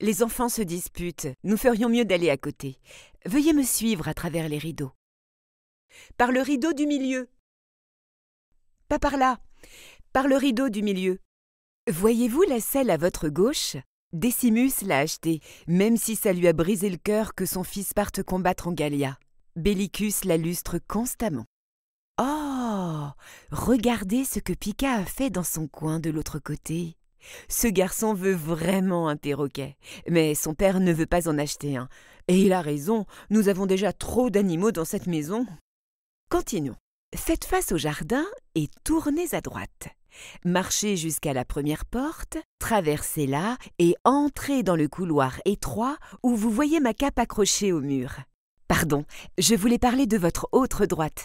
Les enfants se disputent. Nous ferions mieux d'aller à côté. Veuillez me suivre à travers les rideaux. Par le rideau du milieu. Pas par là. Par le rideau du milieu. Voyez-vous la selle à votre gauche Décimus l'a achetée, même si ça lui a brisé le cœur que son fils parte combattre en Gallia. Bellicus la lustre constamment. Oh Regardez ce que Pica a fait dans son coin de l'autre côté. Ce garçon veut vraiment un perroquet, mais son père ne veut pas en acheter un. Et il a raison, nous avons déjà trop d'animaux dans cette maison. Continuons. Faites face au jardin et tournez à droite. Marchez jusqu'à la première porte, traversez-la et entrez dans le couloir étroit où vous voyez ma cape accrochée au mur. Pardon, je voulais parler de votre autre droite.